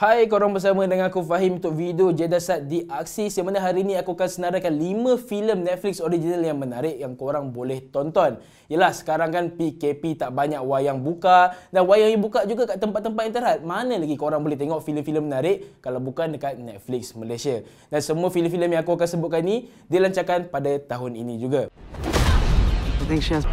Hai korang bersama dengan aku Fahim untuk video Jedasat di Aksi yang mana hari ini aku akan senaraikan 5 filem Netflix original yang menarik yang korang boleh tonton. Yelah sekarang kan PKP tak banyak wayang buka dan wayang yang buka juga kat tempat-tempat internet. Mana lagi korang boleh tengok filem-filem menarik kalau bukan dekat Netflix Malaysia. Dan semua filem-filem yang aku akan sebutkan ni dilancarkan pada tahun ini juga. I think she has...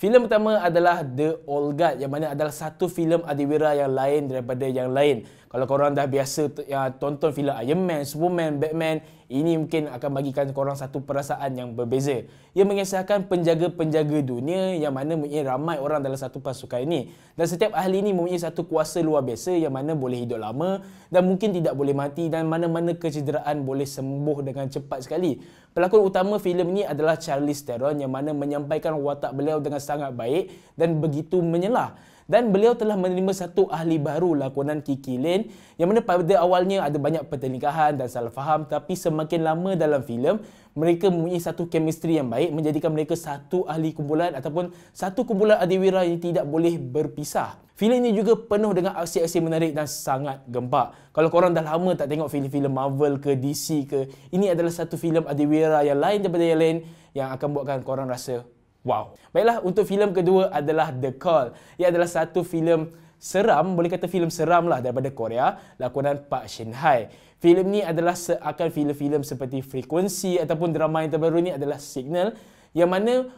Filem pertama adalah The Old Guard yang mana adalah satu filem adiwira yang lain daripada yang lain. Kalau korang dah biasa ya, tonton filem Iron Man, Superman, Batman, ini mungkin akan bagikan korang satu perasaan yang berbeza. Ia mengisahkan penjaga-penjaga dunia yang mana mempunyai ramai orang dalam satu pasukan ini. Dan setiap ahli ini mempunyai satu kuasa luar biasa yang mana boleh hidup lama dan mungkin tidak boleh mati dan mana-mana kecederaan boleh sembuh dengan cepat sekali. Pelakon utama filem ini adalah Charlize Theron yang mana menyampaikan watak beliau dengan sangat baik dan begitu menyelah dan beliau telah menerima satu ahli baru lakonan Kiki Lane yang mana pada awalnya ada banyak pertelingkahan dan salah faham tapi semakin lama dalam filem mereka mempunyai satu chemistry yang baik menjadikan mereka satu ahli kumpulan ataupun satu kumpulan adiwira yang tidak boleh berpisah. Filem ini juga penuh dengan aksi-aksi menarik dan sangat gempak. Kalau korang dah lama tak tengok filem-filem Marvel ke DC ke, ini adalah satu filem adiwira yang lain daripada yang lain yang akan buatkan korang rasa Wow. Baiklah, untuk filem kedua adalah The Call. Ia adalah satu filem seram, boleh kata filem seram lah daripada Korea, lakonan Park Shin Hye. Filem ni adalah seakan filem-filem seperti Frequency ataupun drama yang terbaru ni adalah Signal yang mana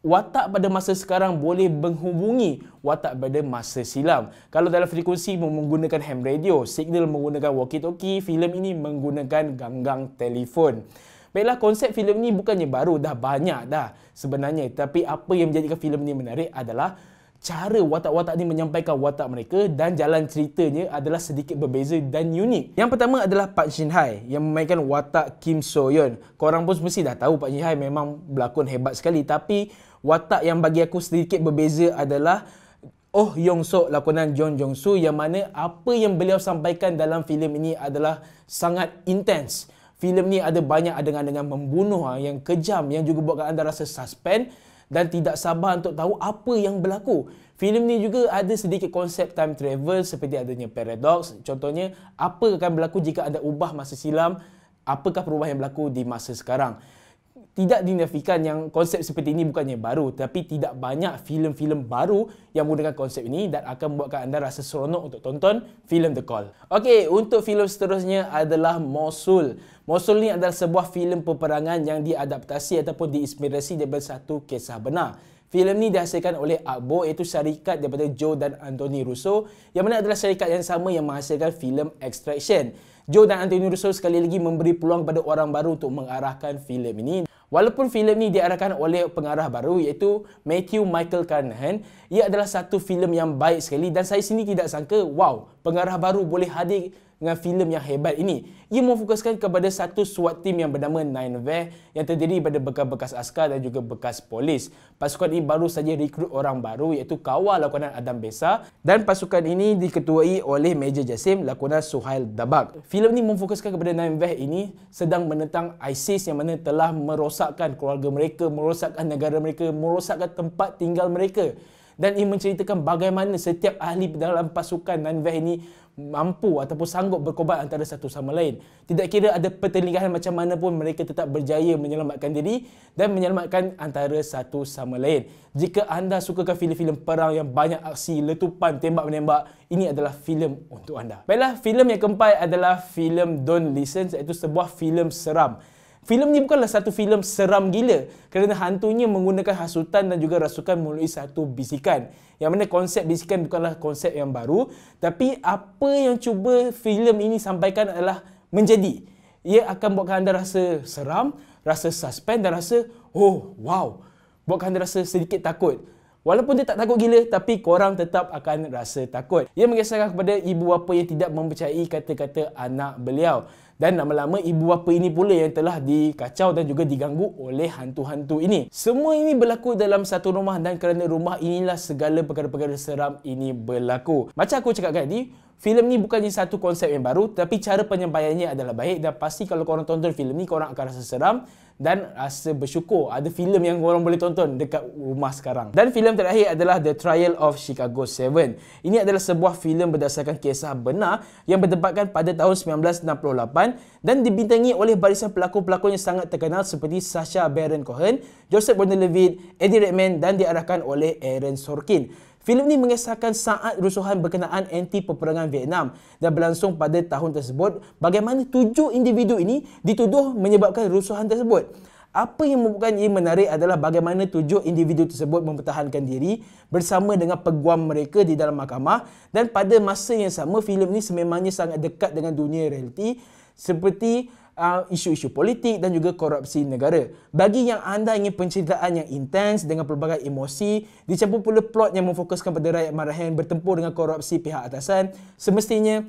watak pada masa sekarang boleh menghubungi watak pada masa silam. Kalau dalam frekuensi menggunakan ham radio, signal menggunakan walkie-talkie, filem ini menggunakan ganggang telefon. Baiklah konsep filem ni bukannya baru dah banyak dah sebenarnya tapi apa yang menjadikan filem ni menarik adalah cara watak-watak ni menyampaikan watak mereka dan jalan ceritanya adalah sedikit berbeza dan unik. Yang pertama adalah Pak Jin Hai yang memainkan watak Kim So Yeon. Korang pun mesti dah tahu Pak Jin Hai memang berlakon hebat sekali tapi watak yang bagi aku sedikit berbeza adalah Oh Yong Sok lakonan John Jong Soo yang mana apa yang beliau sampaikan dalam filem ini adalah sangat intens filem ni ada banyak adegan dengan membunuh ah, yang kejam yang juga buatkan anda rasa suspend dan tidak sabar untuk tahu apa yang berlaku. Filem ni juga ada sedikit konsep time travel seperti adanya paradox. Contohnya, apa akan berlaku jika anda ubah masa silam? Apakah perubahan yang berlaku di masa sekarang? tidak dinafikan yang konsep seperti ini bukannya baru tapi tidak banyak filem-filem baru yang menggunakan konsep ini dan akan membuatkan anda rasa seronok untuk tonton filem The Call. Okey, untuk filem seterusnya adalah Mosul. Mosul ni adalah sebuah filem peperangan yang diadaptasi ataupun diinspirasi daripada satu kisah benar. Filem ni dihasilkan oleh Akbo iaitu syarikat daripada Joe dan Anthony Russo yang mana adalah syarikat yang sama yang menghasilkan filem Extraction. Joe dan Anthony Russo sekali lagi memberi peluang kepada orang baru untuk mengarahkan filem ini. Walaupun filem ni diarahkan oleh pengarah baru iaitu Matthew Michael Carnahan, ia adalah satu filem yang baik sekali dan saya sini tidak sangka, wow, pengarah baru boleh hadir dengan filem yang hebat ini. Ia memfokuskan kepada satu SWAT team yang bernama Nine Ve yang terdiri daripada bekas-bekas askar dan juga bekas polis. Pasukan ini baru saja rekrut orang baru iaitu kawal lakonan Adam Besa dan pasukan ini diketuai oleh Major Jasim lakonan Suhail Dabak. Filem ini memfokuskan kepada Nine Ve ini sedang menentang ISIS yang mana telah merosakkan keluarga mereka, merosakkan negara mereka, merosakkan tempat tinggal mereka dan ia menceritakan bagaimana setiap ahli dalam pasukan Nanveh ini mampu ataupun sanggup berkorban antara satu sama lain. Tidak kira ada pertelingkahan macam mana pun mereka tetap berjaya menyelamatkan diri dan menyelamatkan antara satu sama lain. Jika anda sukakan filem-filem perang yang banyak aksi, letupan, tembak-menembak, ini adalah filem untuk anda. Baiklah, filem yang keempat adalah filem Don't Listen iaitu sebuah filem seram filem ni bukanlah satu filem seram gila kerana hantunya menggunakan hasutan dan juga rasukan melalui satu bisikan. Yang mana konsep bisikan bukanlah konsep yang baru tapi apa yang cuba filem ini sampaikan adalah menjadi. Ia akan buatkan anda rasa seram, rasa suspend dan rasa oh wow. Buatkan anda rasa sedikit takut. Walaupun dia tak takut gila tapi korang tetap akan rasa takut. Ia mengisahkan kepada ibu bapa yang tidak mempercayai kata-kata anak beliau dan lama-lama ibu bapa ini pula yang telah dikacau dan juga diganggu oleh hantu-hantu ini. Semua ini berlaku dalam satu rumah dan kerana rumah inilah segala perkara-perkara seram ini berlaku. Macam aku cakap tadi, kan, filem ni bukannya satu konsep yang baru tapi cara penyampaiannya adalah baik dan pasti kalau korang tonton filem ni korang akan rasa seram dan rasa bersyukur ada filem yang korang boleh tonton dekat rumah sekarang. Dan filem terakhir adalah The Trial of Chicago 7. Ini adalah sebuah filem berdasarkan kisah benar yang bertempatkan pada tahun 1968 dan dibintangi oleh barisan pelakon-pelakon yang sangat terkenal seperti Sacha Baron Cohen, Joseph Gordon-Levitt, Eddie Redmayne dan diarahkan oleh Aaron Sorkin. Filem ini mengisahkan saat rusuhan berkenaan anti peperangan Vietnam dan berlangsung pada tahun tersebut bagaimana tujuh individu ini dituduh menyebabkan rusuhan tersebut. Apa yang membuatkan ia menarik adalah bagaimana tujuh individu tersebut mempertahankan diri bersama dengan peguam mereka di dalam mahkamah dan pada masa yang sama filem ini sememangnya sangat dekat dengan dunia realiti seperti Uh, isu-isu politik dan juga korupsi negara. Bagi yang anda ingin penceritaan yang intens dengan pelbagai emosi, dicampur pula plot yang memfokuskan pada rakyat marahan bertempur dengan korupsi pihak atasan, semestinya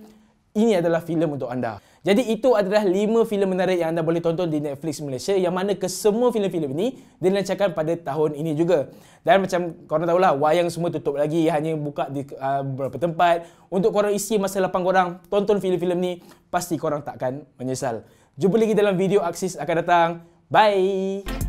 ini adalah filem untuk anda. Jadi itu adalah 5 filem menarik yang anda boleh tonton di Netflix Malaysia yang mana kesemua filem-filem ini dilancarkan pada tahun ini juga. Dan macam korang tahulah wayang semua tutup lagi hanya buka di uh, beberapa tempat. Untuk korang isi masa lapang korang tonton filem-filem ni pasti korang takkan menyesal. Jumpa lagi dalam video Aksis akan datang. Bye!